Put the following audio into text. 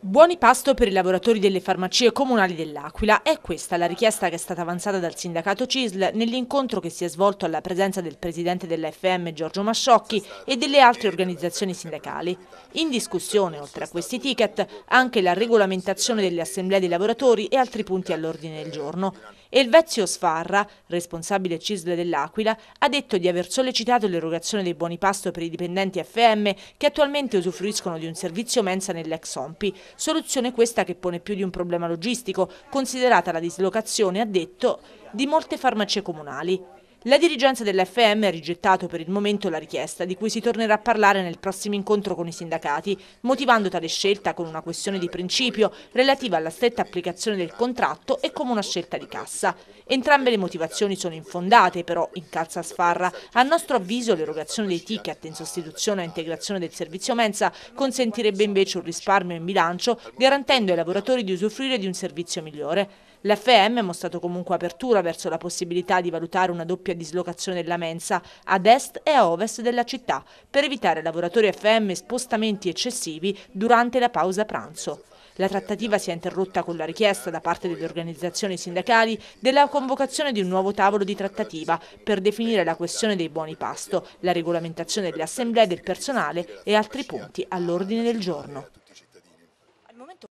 Buoni pasto per i lavoratori delle farmacie comunali dell'Aquila è questa la richiesta che è stata avanzata dal sindacato CISL nell'incontro che si è svolto alla presenza del presidente dell'FM Giorgio Masciocchi e delle altre organizzazioni sindacali. In discussione, oltre a questi ticket, anche la regolamentazione delle assemblee dei lavoratori e altri punti all'ordine del giorno. Elvezio Sfarra, responsabile CISL dell'Aquila, ha detto di aver sollecitato l'erogazione dei buoni pasto per i dipendenti FM che attualmente usufruiscono di un servizio mensa nell'ex OMPI, soluzione questa che pone più di un problema logistico, considerata la dislocazione, ha detto, di molte farmacie comunali. La dirigenza dell'FM ha rigettato per il momento la richiesta, di cui si tornerà a parlare nel prossimo incontro con i sindacati, motivando tale scelta con una questione di principio relativa alla stretta applicazione del contratto e come una scelta di cassa. Entrambe le motivazioni sono infondate, però, in calza sfarra. A nostro avviso l'erogazione dei ticket in sostituzione a integrazione del servizio mensa consentirebbe invece un risparmio in bilancio, garantendo ai lavoratori di usufruire di un servizio migliore. L'FM ha mostrato comunque apertura verso la possibilità di valutare una doppia doppia dislocazione della mensa ad est e a ovest della città per evitare lavoratori FM spostamenti eccessivi durante la pausa pranzo. La trattativa si è interrotta con la richiesta da parte delle organizzazioni sindacali della convocazione di un nuovo tavolo di trattativa per definire la questione dei buoni pasto, la regolamentazione delle assemblee del personale e altri punti all'ordine del giorno.